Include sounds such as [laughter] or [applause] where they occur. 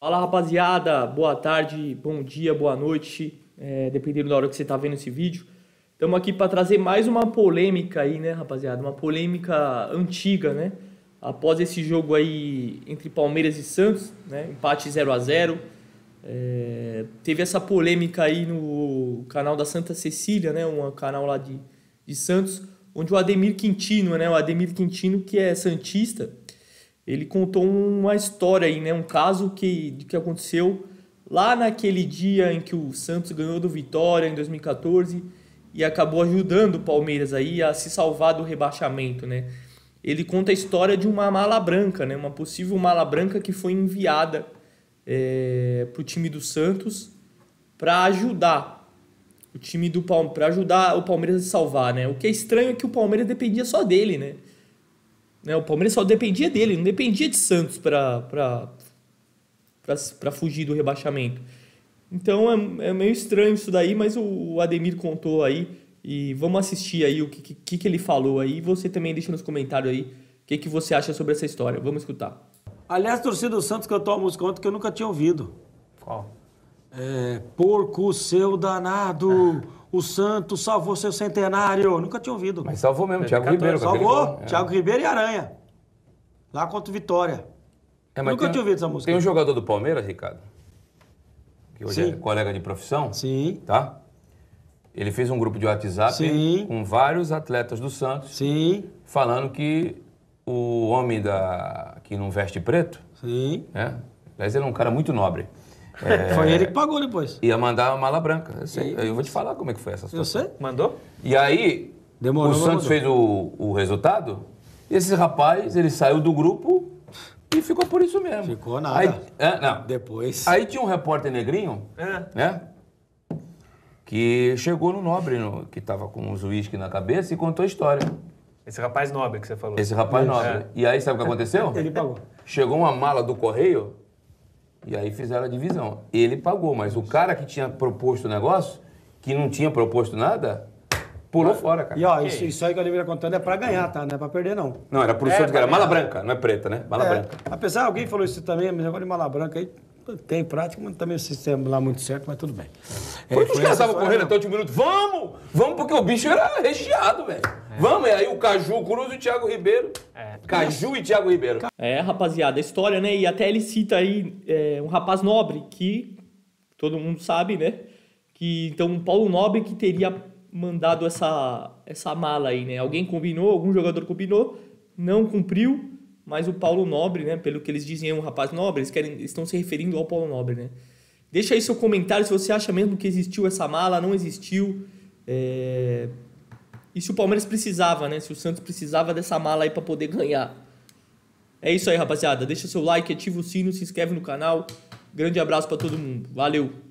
Fala rapaziada, boa tarde, bom dia, boa noite, é, dependendo da hora que você está vendo esse vídeo. Estamos aqui para trazer mais uma polêmica aí, né, rapaziada? Uma polêmica antiga, né? Após esse jogo aí entre Palmeiras e Santos, né? Empate 0 a 0 é, teve essa polêmica aí no canal da Santa Cecília, né? Um canal lá de, de Santos, onde o Ademir Quintino, né? O Ademir Quintino, que é Santista, ele contou uma história aí, né? Um caso que, que aconteceu lá naquele dia em que o Santos ganhou do Vitória em 2014 e acabou ajudando o Palmeiras aí a se salvar do rebaixamento, né? Ele conta a história de uma mala branca, né? Uma possível mala branca que foi enviada é, para o time do Santos para ajudar o time do para ajudar o Palmeiras a se salvar, né? O que é estranho é que o Palmeiras dependia só dele, né? Né? O Palmeiras só dependia dele, não dependia de Santos para fugir do rebaixamento. Então é, é, meio estranho isso daí, mas o, Ademir contou aí. E vamos assistir aí o que, que, que ele falou aí. Você também deixa nos comentários aí o que, que você acha sobre essa história. Vamos escutar. Aliás, a torcida do Santos cantou uma música ontem que eu nunca tinha ouvido. Qual? É, Porco seu danado. Ah. [laughs] o Santos salvou seu centenário. Nunca tinha ouvido. Mas salvou mesmo, é Thiago Ribeiro. Salvou, é. Ribeiro e Aranha. Lá contra o Vitória. É, Nunca tinha ouvido essa música. Tem um jogador do Palmeiras, Ricardo, que hoje Sim. é colega de profissão. Sim. Tá? Ele fez um grupo de WhatsApp Sim. com vários atletas do Santos. Sim. Falando que o homem da que não veste preto. Sim. Né? Aliás, ele é um cara muito nobre. É... Foi ele que pagou depois. Ia mandar uma mala branca. Eu, sei. E... eu vou te falar como é que foi essa situação. Eu sei. Mandou? E aí, Demorou, o Santos mandou. fez o, o resultado. E esse rapaz, ele saiu do grupo e ficou por isso mesmo. Ficou nada. Aí, é, não. Depois. Aí tinha um repórter negrinho, é. né? Que chegou no Nobre, no, que tava com uns uísque na cabeça, e contou a história. Esse rapaz nobre que você falou. Esse rapaz nobre. É. E aí, sabe o que aconteceu? [laughs] Ele pagou. Chegou uma mala do correio e aí fizeram a divisão. Ele pagou, mas o cara que tinha proposto o negócio, que não tinha proposto nada, pulou fora, cara. E ó, isso, isso aí que o Oliveira contando é pra ganhar, tá? Não é pra perder, não. Não, era pro é, Santos, era mala branca, não é preta, né? Mala é, branca. Apesar, alguém falou isso também, mas agora de mala branca aí tem prática, mas também o sistema lá muito certo, mas tudo bem. Por que os caras estavam correndo até o último minuto? Vamos! Vamos, porque o bicho era recheado, velho. É. Vamos, é aí o Caju Cruz e o Thiago Ribeiro. É. Caju e Thiago Ribeiro. É, rapaziada, história, né? E até ele cita aí é, um rapaz nobre que todo mundo sabe, né? Que então um Paulo Nobre que teria mandado essa essa mala aí, né? Alguém combinou, algum jogador combinou, não cumpriu, mas o Paulo Nobre, né? Pelo que eles dizem, é um rapaz nobre. Eles querem, estão se referindo ao Paulo Nobre, né? Deixa aí seu comentário se você acha mesmo que existiu essa mala, não existiu. É... E se o Palmeiras precisava, né? Se o Santos precisava dessa mala aí para poder ganhar. É isso aí, rapaziada. Deixa seu like, ativa o sino, se inscreve no canal. Grande abraço para todo mundo. Valeu!